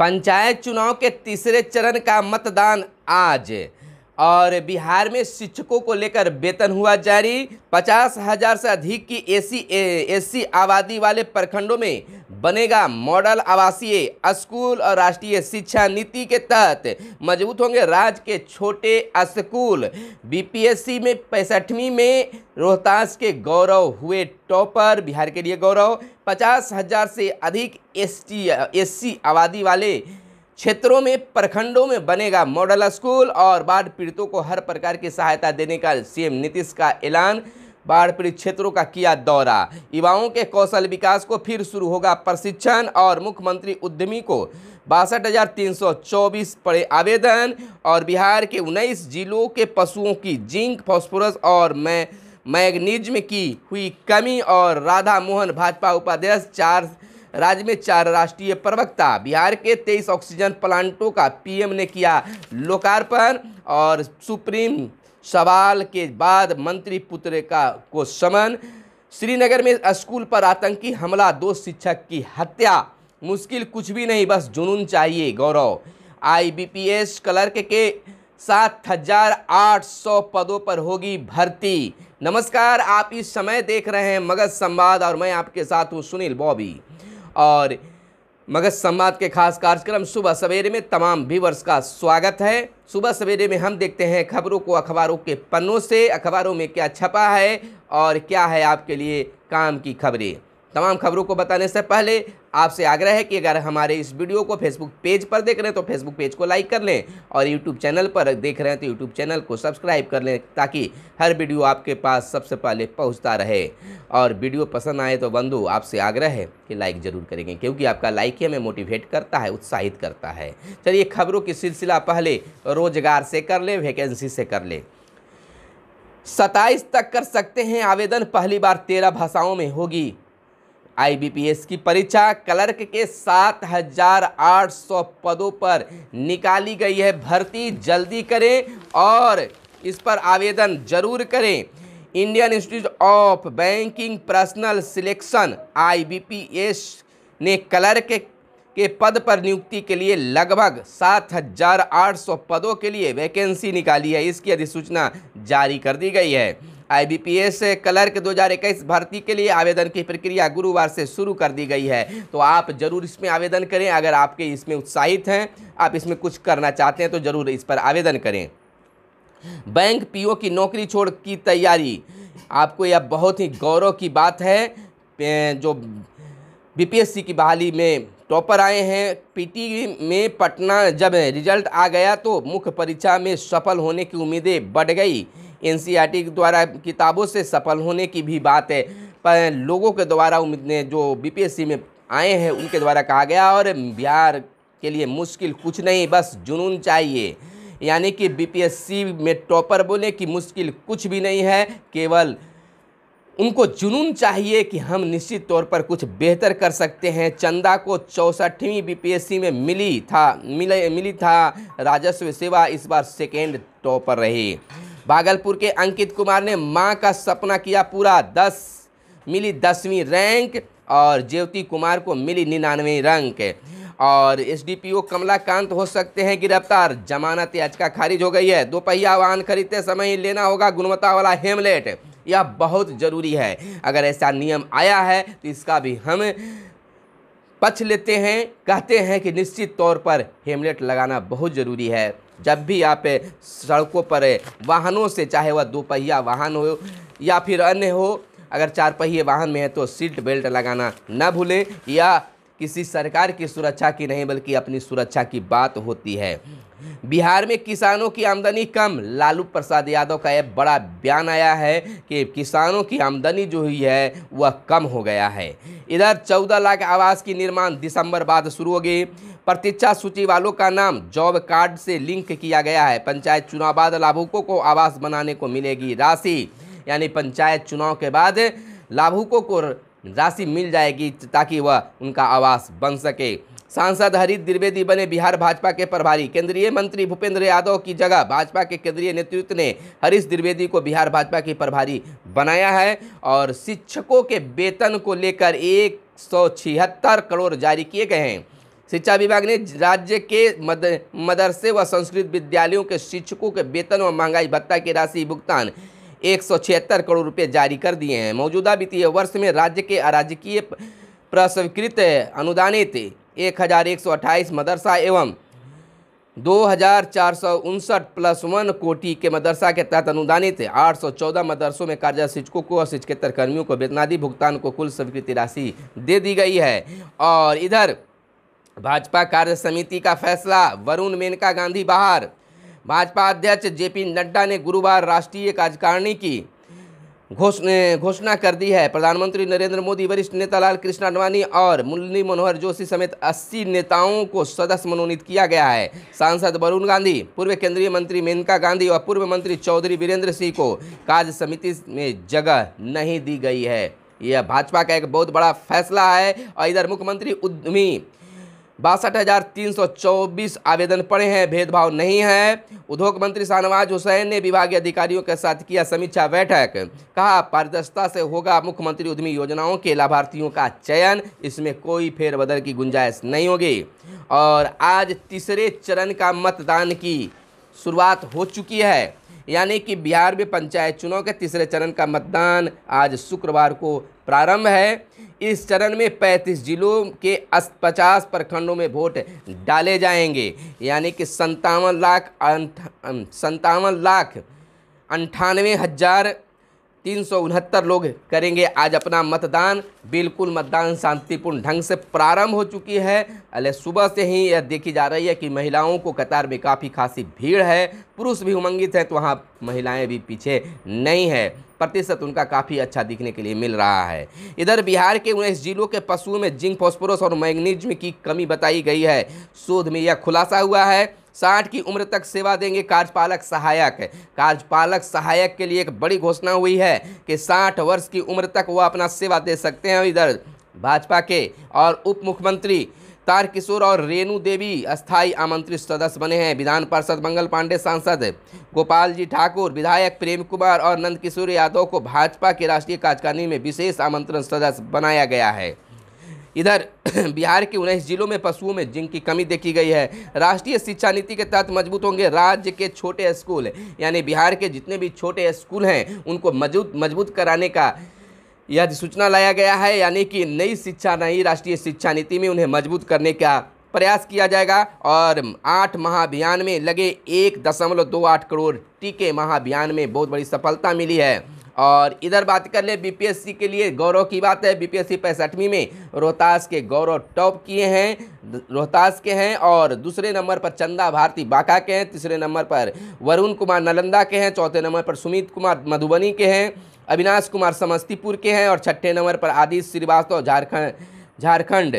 पंचायत चुनाव के तीसरे चरण का मतदान आज और बिहार में शिक्षकों को लेकर वेतन हुआ जारी पचास हजार से अधिक की एसी एसी आबादी वाले प्रखंडों में बनेगा मॉडल आवासीय स्कूल और राष्ट्रीय शिक्षा नीति के तहत मजबूत होंगे राज्य के छोटे स्कूल बीपीएससी में पैंसठवीं में रोहतास के गौरव हुए टॉपर बिहार के लिए गौरव पचास हज़ार से अधिक एस सी आबादी वाले क्षेत्रों में प्रखंडों में बनेगा मॉडल स्कूल और बाढ़ पीड़ितों को हर प्रकार की सहायता देने का सीएम नीतीश का ऐलान बाढ़ पीड़ित क्षेत्रों का किया दौरा युवाओं के कौशल विकास को फिर शुरू होगा प्रशिक्षण और मुख्यमंत्री उद्यमी को बासठ हज़ार तीन सौ चौबीस पड़े आवेदन और बिहार के उन्नीस जिलों के पशुओं की जिंक फॉस्फोरस और मै मैगनीज्म की हुई कमी और राधा मोहन भाजपा उपाध्यक्ष चार राज्य में चार राष्ट्रीय प्रवक्ता बिहार के तेईस ऑक्सीजन प्लांटों का पीएम ने किया लोकार्पण और सुप्रीम सवाल के बाद मंत्री पुत्र का को समन श्रीनगर में स्कूल पर आतंकी हमला दो शिक्षक की हत्या मुश्किल कुछ भी नहीं बस जुनून चाहिए गौरव आईबीपीएस क्लर्क के सात हजार आठ सौ पदों पर होगी भर्ती नमस्कार आप इस समय देख रहे हैं मगध संवाद और मैं आपके साथ हूँ सुनील बॉबी और मगध संवाद के खास कार्यक्रम सुबह सवेरे में तमाम व्यूवर्स का स्वागत है सुबह सवेरे में हम देखते हैं खबरों को अखबारों के पन्नों से अखबारों में क्या छपा है और क्या है आपके लिए काम की खबरें तमाम खबरों को बताने से पहले आपसे आग्रह है कि अगर हमारे इस वीडियो को फेसबुक पेज पर देख रहे हैं तो फेसबुक पेज को लाइक कर लें और यूट्यूब चैनल पर देख रहे हैं तो यूट्यूब चैनल को सब्सक्राइब कर लें ताकि हर वीडियो आपके पास सबसे पहले पहुंचता रहे और वीडियो पसंद आए तो बंधु आपसे आग्रह है कि लाइक ज़रूर करेंगे क्योंकि आपका लाइक ही हमें मोटिवेट करता है उत्साहित करता है चलिए खबरों की सिलसिला पहले रोजगार से कर लें वैकेंसी से कर लें सत्ताईस तक कर सकते हैं आवेदन पहली बार तेरह भाषाओं में होगी आईबीपीएस की परीक्षा क्लर्क के 7,800 पदों पर निकाली गई है भर्ती जल्दी करें और इस पर आवेदन जरूर करें Indian Institute of Banking Personnel Selection IBPS ने क्लर्क के पद पर नियुक्ति के लिए लगभग 7,800 पदों के लिए वैकेंसी निकाली है इसकी अधिसूचना जारी कर दी गई है आईबीपीएस क्लर्क 2021 भर्ती के लिए आवेदन की प्रक्रिया गुरुवार से शुरू कर दी गई है तो आप जरूर इसमें आवेदन करें अगर आपके इसमें उत्साहित हैं आप इसमें कुछ करना चाहते हैं तो ज़रूर इस पर आवेदन करें बैंक पीओ की नौकरी छोड़ की तैयारी आपको यह बहुत ही गौरव की बात है जो बीपीएससी की बहाली में टॉपर आए हैं पीटी में पटना जब रिजल्ट आ गया तो मुख्य परीक्षा में सफल होने की उम्मीदें बढ़ गई के द्वारा किताबों से सफल होने की भी बात है पर लोगों के द्वारा उम्मीद जो बी में आए हैं उनके द्वारा कहा गया और बिहार के लिए मुश्किल कुछ नहीं बस जुनून चाहिए यानी कि बीपीएससी में टॉपर बोले कि मुश्किल कुछ भी नहीं है केवल उनको जुनून चाहिए कि हम निश्चित तौर पर कुछ बेहतर कर सकते हैं चंदा को चौंसठवीं बीपीएससी में मिली था मिले मिली था राजस्व सेवा इस बार सेकेंड टॉपर रही भागलपुर के अंकित कुमार ने मां का सपना किया पूरा दस मिली दसवीं रैंक और ज्योति कुमार को मिली निन्यानवे रैंक और एसडीपीओ कमलाकांत हो सकते हैं गिरफ्तार जमानत याचिका खारिज हो गई है दोपहिया वाहन खरीदते समय लेना होगा गुणवत्ता वाला हेमलेट यह बहुत ज़रूरी है अगर ऐसा नियम आया है तो इसका भी हम पक्ष लेते हैं कहते हैं कि निश्चित तौर पर हेमलेट लगाना बहुत ज़रूरी है जब भी आप सड़कों पर वाहनों से चाहे वह दो पहिया वाहन हो या फिर अन्य हो अगर चार पहिए वाहन में है तो सीट बेल्ट लगाना ना भूलें या किसी सरकार की सुरक्षा की नहीं बल्कि अपनी सुरक्षा की बात होती है बिहार में किसानों की आमदनी कम लालू प्रसाद यादव का यह बड़ा बयान आया है कि किसानों की आमदनी जो हुई है वह कम हो गया है इधर चौदह लाख आवास की निर्माण दिसंबर बाद शुरू होगी प्रतीक्षा सूची वालों का नाम जॉब कार्ड से लिंक किया गया है पंचायत चुनाव बाद लाभुकों को आवास बनाने को मिलेगी राशि यानी पंचायत चुनाव के बाद लाभुकों को राशि मिल जाएगी ताकि वह उनका आवास बन सके सांसद हरीश द्विवेदी बने बिहार भाजपा के प्रभारी केंद्रीय मंत्री भूपेंद्र यादव की जगह भाजपा के केंद्रीय नेतृत्व ने हरीश द्विवेदी को बिहार भाजपा की प्रभारी बनाया है और शिक्षकों के वेतन को लेकर एक करोड़ जारी किए गए हैं शिक्षा विभाग ने राज्य के मद, मदरसे व संस्कृत विद्यालयों के शिक्षकों के वेतन व महंगाई भत्ता की राशि भुगतान एक करोड़ रुपये जारी कर दिए हैं मौजूदा वित्तीय वर्ष में राज्य के अराजकीय प्रस्वीकृत अनुदानित एक हज़ार एक सौ अट्ठाईस मदरसा एवं दो हज़ार चार सौ उनसठ प्लस वन कोटि के मदरसा के तहत अनुदानित आठ सौ चौदह मदरसों में कार्यरत शिक्षकों को और शिक्षकेतर कर्मियों को वेतनादि भुगतान को कुल स्वीकृति राशि दे दी गई है और इधर भाजपा कार्य समिति का फैसला वरुण मेनका गांधी बाहर भाजपा अध्यक्ष जेपी नड्डा ने गुरुवार राष्ट्रीय कार्यकारिणी की घोषणा कर दी है प्रधानमंत्री नरेंद्र मोदी वरिष्ठ नेता लाल कृष्ण अडवाणी और मुरली मनोहर जोशी समेत 80 नेताओं को सदस्य मनोनीत किया गया है सांसद वरुण गांधी पूर्व केंद्रीय मंत्री मेनका गांधी और पूर्व मंत्री चौधरी वीरेंद्र सिंह को कार्य समिति में जगह नहीं दी गई है यह भाजपा का एक बहुत बड़ा फैसला है और इधर मुख्यमंत्री उद्यमी बासठ हज़ार तीन सौ चौबीस आवेदन पड़े हैं भेदभाव नहीं है उद्योग मंत्री शाहनवाज हुसैन ने विभागीय अधिकारियों के साथ किया समीक्षा बैठक कहा पारदर्शिता से होगा मुख्यमंत्री उद्यमी योजनाओं के लाभार्थियों का चयन इसमें कोई फेरबदल की गुंजाइश नहीं होगी और आज तीसरे चरण का मतदान की शुरुआत हो चुकी है यानी कि बिहार में पंचायत चुनाव के तीसरे चरण का मतदान आज शुक्रवार को प्रारंभ है इस चरण में 35 जिलों के पचास प्रखंडों में वोट डाले जाएंगे यानी कि संतावन लाख संतावन लाख अंठानवे हज़ार तीन सौ उनहत्तर लोग करेंगे आज अपना मतदान बिल्कुल मतदान शांतिपूर्ण ढंग से प्रारंभ हो चुकी है अले सुबह से ही यह देखी जा रही है कि महिलाओं को कतार में काफ़ी खासी भीड़ है पुरुष भी उमंगित है तो वहाँ महिलाएं भी पीछे नहीं है प्रतिशत उनका काफ़ी अच्छा दिखने के लिए मिल रहा है इधर बिहार के उन्नीस जिलों के पशुओं में जिंक फॉस्फोरस और मैग्नीजियम की कमी बताई गई है शोध में यह खुलासा हुआ है साठ की उम्र तक सेवा देंगे कार्यपालक सहायक कार्यपालक सहायक के लिए एक बड़ी घोषणा हुई है कि साठ वर्ष की उम्र तक वह अपना सेवा दे सकते हैं इधर भाजपा के और उप मुख्यमंत्री तारकिशोर और रेणु देवी अस्थाई आमंत्रित सदस्य बने हैं विधान पार्षद मंगल पांडे सांसद गोपाल जी ठाकुर विधायक प्रेम कुमार और नंदकिशोर यादव को भाजपा के राष्ट्रीय कार्यकारिणी में विशेष आमंत्रण सदस्य बनाया गया है इधर बिहार के उन्नीस जिलों में पशुओं में जिंक की कमी देखी गई है राष्ट्रीय शिक्षा नीति के तहत मजबूत होंगे राज्य के छोटे स्कूल यानी बिहार के जितने भी छोटे स्कूल हैं उनको मजबूत मजबूत कराने का यह अधिसूचना लाया गया है यानी कि नई शिक्षा नई राष्ट्रीय शिक्षा नीति में उन्हें मजबूत करने का प्रयास किया जाएगा और आठ महाअभियान में लगे एक दशमलव दो आठ करोड़ टीके महाअभियान में बहुत बड़ी सफलता मिली है और इधर बात कर ले बीपीएससी के लिए गौरव की बात है बीपीएससी पैंसठवीं में रोहतास के गौरव टॉप किए हैं रोहतास के हैं और दूसरे नंबर पर चंदा भारती बाका के हैं तीसरे नंबर पर वरुण कुमार नालंदा के हैं चौथे नंबर पर सुमित कुमार मधुबनी के हैं अविनाश कुमार समस्तीपुर के हैं और छठे नंबर पर आदित्य श्रीवास्तव झारखंड झारखंड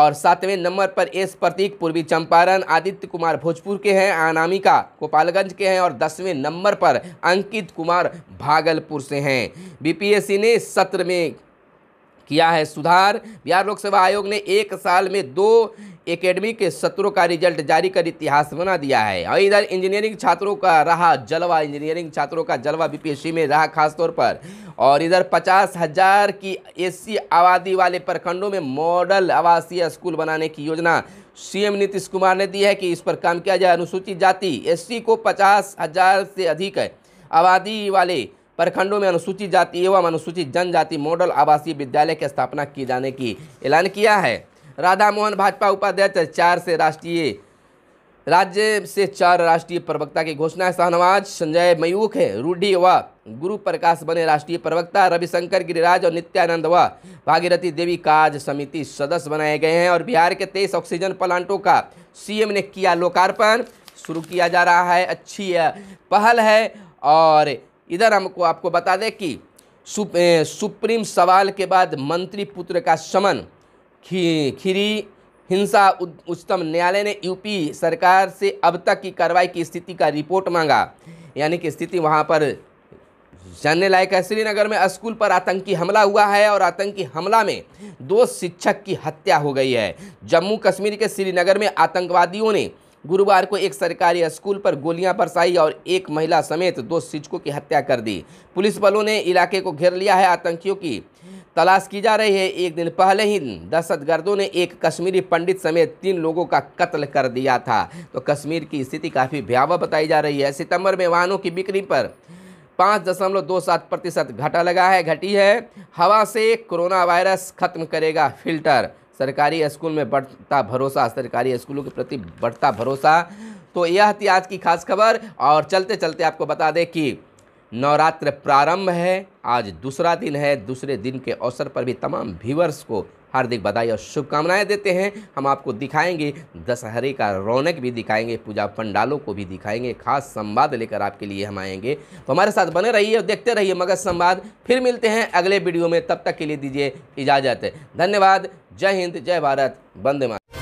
और सातवें नंबर पर एस प्रतीक पूर्वी चंपारण आदित्य कुमार भोजपुर के हैं अनामिका गोपालगंज के हैं और दसवें नंबर पर अंकित कुमार भागलपुर से हैं बीपीएससी ने सत्र में किया है सुधार बिहार लोक सेवा आयोग ने एक साल में दो एकेडमी के सत्रों का रिजल्ट जारी कर इतिहास बना दिया है और इधर इंजीनियरिंग छात्रों का रहा जलवा इंजीनियरिंग छात्रों का जलवा बीपीएससी में रहा खासतौर पर और इधर पचास हज़ार की एसी आबादी वाले प्रखंडों में मॉडल आवासीय स्कूल बनाने की योजना सीएम नीतीश कुमार ने दी है कि इस पर काम किया जाए अनुसूचित जाति एस को पचास हज़ार से अधिक आबादी वाले प्रखंडों में अनुसूचित जाति एवं अनुसूचित जनजाति मॉडल आवासीय विद्यालय की स्थापना किए जाने की ऐलान किया है राधा मोहन भाजपा उपाध्यक्ष चार से राष्ट्रीय राज्य से चार राष्ट्रीय प्रवक्ता की घोषणा शाहनवाज संजय मयूख है रूढ़ी व गुरु प्रकाश बने राष्ट्रीय प्रवक्ता रविशंकर गिरिराज और नित्यानंद व भागीरथी देवी काज समिति सदस्य बनाए गए हैं और बिहार के तेईस ऑक्सीजन प्लांटों का सीएम ने किया लोकार्पण शुरू किया जा रहा है अच्छी पहल है और इधर हमको आपको बता दें कि सुप, ए, सुप्रीम सवाल के बाद मंत्री पुत्र का समन खी खीरी हिंसा उच्चतम न्यायालय ने यूपी सरकार से अब तक की कार्रवाई की स्थिति का रिपोर्ट मांगा यानी कि स्थिति वहाँ पर जानने लायक है श्रीनगर में स्कूल पर आतंकी हमला हुआ है और आतंकी हमला में दो शिक्षक की हत्या हो गई है जम्मू कश्मीर के श्रीनगर में आतंकवादियों ने गुरुवार को एक सरकारी स्कूल पर गोलियां बरसाई और एक महिला समेत दो शिक्षकों की हत्या कर दी पुलिस बलों ने इलाके को घेर लिया है आतंकियों की तलाश की जा रही है एक दिन पहले ही दहशतगर्दों ने एक कश्मीरी पंडित समेत तीन लोगों का कत्ल कर दिया था तो कश्मीर की स्थिति काफ़ी भयावह बताई जा रही है सितंबर में वाहनों की बिक्री पर पाँच दशमलव दो सात प्रतिशत घटा लगा है घटी है हवा से कोरोना वायरस खत्म करेगा फिल्टर सरकारी स्कूल में बढ़ता भरोसा सरकारी स्कूलों के प्रति बढ़ता भरोसा तो यह थी आज की खास खबर और चलते चलते आपको बता दें कि नवरात्र प्रारंभ है आज दूसरा दिन है दूसरे दिन के अवसर पर भी तमाम व्यूवर्स को हार्दिक बधाई और शुभकामनाएं देते हैं हम आपको दिखाएंगे दशहरे का रौनक भी दिखाएंगे पूजा पंडालों को भी दिखाएंगे खास संवाद लेकर आपके लिए हम आएंगे तो हमारे साथ बने रहिए और देखते रहिए मगध संवाद फिर मिलते हैं अगले वीडियो में तब तक के लिए दीजिए इजाज़त धन्यवाद जय हिंद जय भारत वंदे मातरम